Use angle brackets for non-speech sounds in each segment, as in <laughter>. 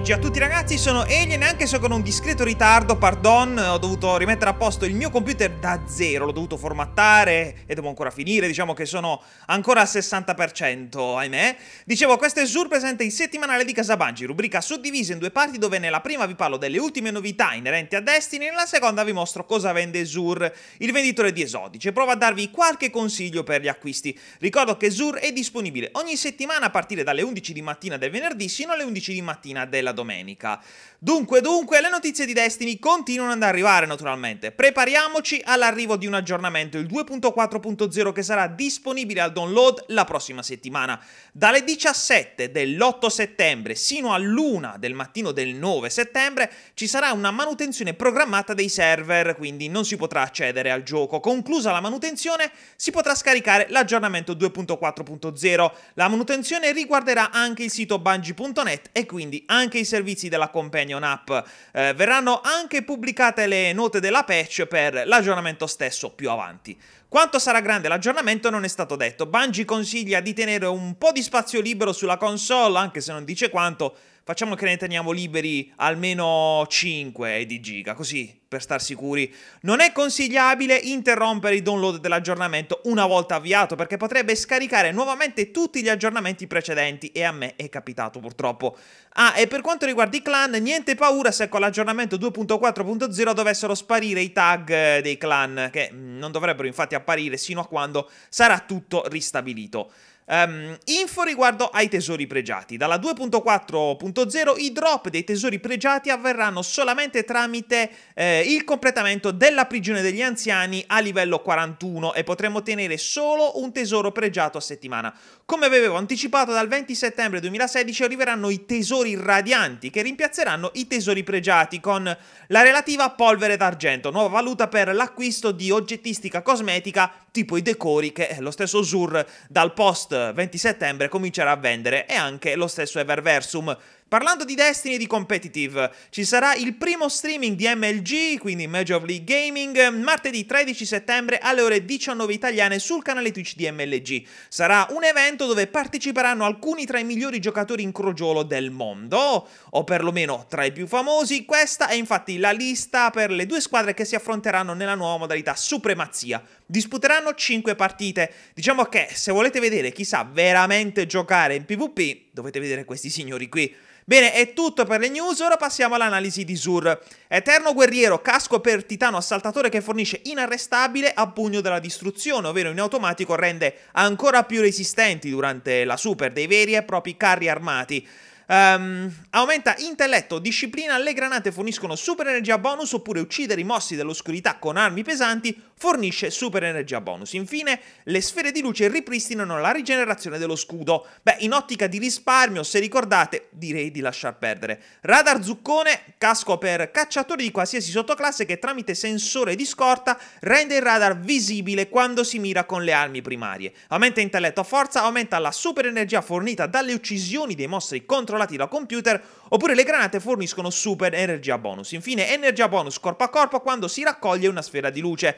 GG a tutti ragazzi, sono Alien anche se con un discreto ritardo, pardon, ho dovuto rimettere a posto il mio computer da zero, l'ho dovuto formattare e devo ancora finire, diciamo che sono ancora al 60%, ahimè. Dicevo, questo è Zur presente in settimanale di Casabangi, rubrica suddivisa in due parti dove nella prima vi parlo delle ultime novità inerenti a Destiny e nella seconda vi mostro cosa vende Zur, il venditore di esodici, e provo a darvi qualche consiglio per gli acquisti. Ricordo che Zur è disponibile ogni settimana a partire dalle 11 di mattina del venerdì sino alle 11 di mattina della della domenica. Dunque, dunque, le notizie di Destiny continuano ad arrivare naturalmente. Prepariamoci all'arrivo di un aggiornamento, il 2.4.0 che sarà disponibile al download la prossima settimana. Dalle 17 dell'8 settembre sino all'1 del mattino del 9 settembre ci sarà una manutenzione programmata dei server, quindi non si potrà accedere al gioco. Conclusa la manutenzione si potrà scaricare l'aggiornamento 2.4.0. La manutenzione riguarderà anche il sito bungie.net e quindi anche anche i servizi della Companion App. Eh, verranno anche pubblicate le note della patch per l'aggiornamento stesso più avanti. Quanto sarà grande l'aggiornamento non è stato detto. Bungie consiglia di tenere un po' di spazio libero sulla console, anche se non dice quanto, facciamo che ne teniamo liberi almeno 5 di giga, così per star sicuri. Non è consigliabile interrompere il download dell'aggiornamento una volta avviato perché potrebbe scaricare nuovamente tutti gli aggiornamenti precedenti e a me è capitato purtroppo. Ah, e per quanto riguarda i clan, niente paura se con l'aggiornamento 2.4.0 dovessero sparire i tag eh, dei clan, che mm, non dovrebbero infatti apparire sino a quando sarà tutto ristabilito. Um, info riguardo ai tesori pregiati. Dalla 2.4.0 i drop dei tesori pregiati avverranno solamente tramite eh, il completamento della prigione degli anziani a livello 41 e potremo ottenere solo un tesoro pregiato a settimana. Come avevo anticipato, dal 20 settembre 2016 arriveranno i tesori radianti che rimpiazzeranno i tesori pregiati con la relativa polvere d'argento, nuova valuta per l'acquisto di oggettistica cosmetica tipo i decori che lo stesso Zur dal post 20 settembre comincerà a vendere e anche lo stesso Everversum Parlando di Destiny e di competitive, ci sarà il primo streaming di MLG, quindi Major League Gaming, martedì 13 settembre alle ore 19 italiane sul canale Twitch di MLG. Sarà un evento dove parteciperanno alcuni tra i migliori giocatori in crogiolo del mondo, o perlomeno tra i più famosi. Questa è infatti la lista per le due squadre che si affronteranno nella nuova modalità Supremazia. Disputeranno 5 partite. Diciamo che se volete vedere chi sa veramente giocare in PvP, Dovete vedere questi signori qui. Bene, è tutto per le news, ora passiamo all'analisi di Sur. Eterno guerriero, casco per titano assaltatore che fornisce inarrestabile a pugno della distruzione, ovvero in automatico rende ancora più resistenti durante la super dei veri e propri carri armati. Um, aumenta intelletto, disciplina, le granate forniscono super energia bonus oppure uccidere i mossi dell'oscurità con armi pesanti fornisce super energia bonus. Infine, le sfere di luce ripristinano la rigenerazione dello scudo. Beh, in ottica di risparmio, se ricordate, direi di lasciar perdere. Radar zuccone, casco per cacciatori di qualsiasi sottoclasse che tramite sensore di scorta rende il radar visibile quando si mira con le armi primarie. Aumenta intelletto a forza, aumenta la super energia fornita dalle uccisioni dei mostri contro controllati dal computer, oppure le granate forniscono super energia bonus. Infine, energia bonus corpo a corpo quando si raccoglie una sfera di luce.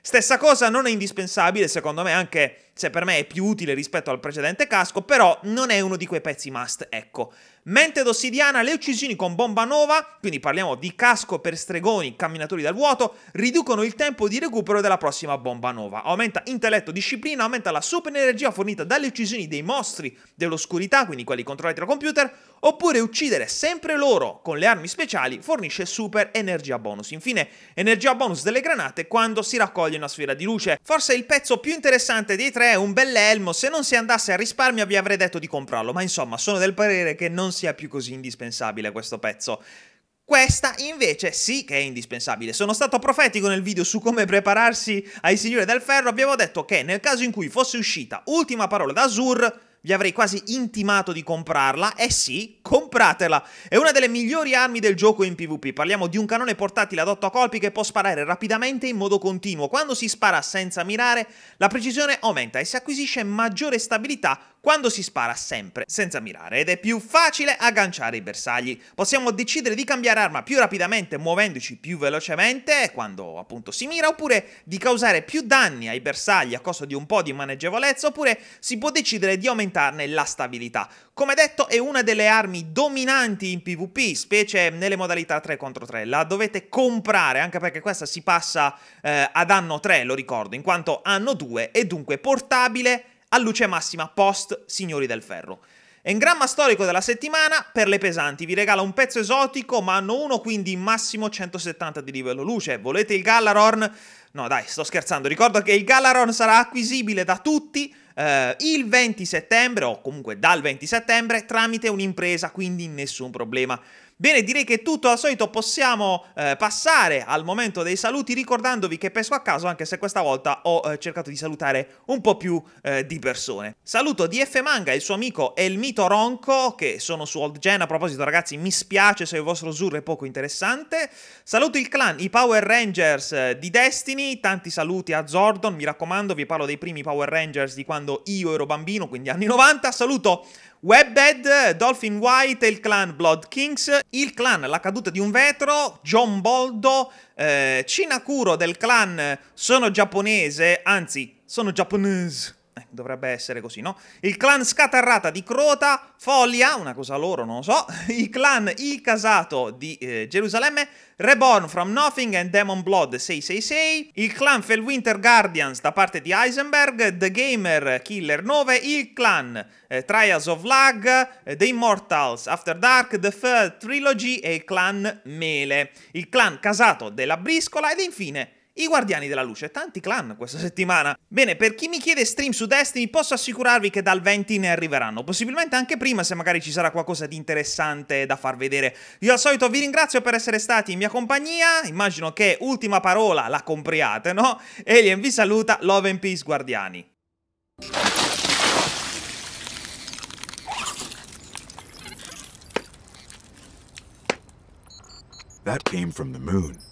Stessa cosa non è indispensabile, secondo me, anche cioè per me è più utile rispetto al precedente casco, però non è uno di quei pezzi must, ecco. Mente d'ossidiana, le uccisioni con bomba nova, quindi parliamo di casco per stregoni, camminatori dal vuoto, riducono il tempo di recupero della prossima bomba nova. Aumenta intelletto, disciplina, aumenta la super energia fornita dalle uccisioni dei mostri dell'oscurità, quindi quelli controllati dal computer, oppure uccidere sempre loro con le armi speciali fornisce super energia bonus. Infine, energia bonus delle granate quando si raccoglie una sfera di luce. Forse il pezzo più interessante dei tre 3 un bell'elmo, se non si andasse a risparmio vi avrei detto di comprarlo, ma insomma sono del parere che non sia più così indispensabile questo pezzo. Questa invece sì che è indispensabile. Sono stato profetico nel video su come prepararsi ai Signori del Ferro, abbiamo detto che nel caso in cui fosse uscita Ultima Parola da Azur, vi avrei quasi intimato di comprarla e eh sì, comunque compratela! È una delle migliori armi del gioco in PvP. Parliamo di un canone portatile ad 8 colpi che può sparare rapidamente in modo continuo. Quando si spara senza mirare, la precisione aumenta e si acquisisce maggiore stabilità quando si spara sempre senza mirare ed è più facile agganciare i bersagli. Possiamo decidere di cambiare arma più rapidamente muovendoci più velocemente quando appunto si mira oppure di causare più danni ai bersagli a costo di un po' di maneggevolezza oppure si può decidere di aumentarne la stabilità. Come detto è una delle armi dominanti dominanti in PvP, specie nelle modalità 3 contro 3. La dovete comprare, anche perché questa si passa eh, ad anno 3, lo ricordo, in quanto anno 2 è dunque portabile a luce massima post Signori del Ferro. Engramma storico della settimana per le pesanti, vi regala un pezzo esotico ma hanno uno quindi massimo 170 di livello luce, volete il Gallaron? No dai, sto scherzando, ricordo che il Gallaron sarà acquisibile da tutti eh, il 20 settembre o comunque dal 20 settembre tramite un'impresa, quindi nessun problema. Bene, direi che è tutto, al solito possiamo eh, passare al momento dei saluti ricordandovi che pesco a caso, anche se questa volta ho eh, cercato di salutare un po' più eh, di persone. Saluto DF Manga, il suo amico e il mito Ronco, che sono su Old Gen, a proposito ragazzi mi spiace se il vostro Zur è poco interessante. Saluto il clan, i Power Rangers eh, di Destiny, tanti saluti a Zordon, mi raccomando vi parlo dei primi Power Rangers di quando io ero bambino, quindi anni 90. Saluto Webbed, Dolphin White e il clan Blood Kings, il clan La caduta di un vetro, John Boldo, eh, Cinakuro del clan sono giapponese, anzi sono giapponese eh, dovrebbe essere così, no? Il clan Scatarrata di Crota, Foglia, una cosa loro, non lo so. <laughs> I clan Il Casato di eh, Gerusalemme, Reborn from Nothing and Demon Blood 666. Il clan Felwinter Guardians da parte di Heisenberg, The Gamer Killer 9. Il clan eh, Trials of Lag, eh, The Immortals After Dark, The Third Trilogy e il clan Mele. Il clan Casato della Briscola ed infine i Guardiani della Luce, tanti clan questa settimana. Bene, per chi mi chiede stream su Destiny, posso assicurarvi che dal 20 ne arriveranno, possibilmente anche prima se magari ci sarà qualcosa di interessante da far vedere. Io al solito vi ringrazio per essere stati in mia compagnia, immagino che ultima parola la compriate, no? Alien vi saluta, Love and Peace Guardiani. That came from the moon.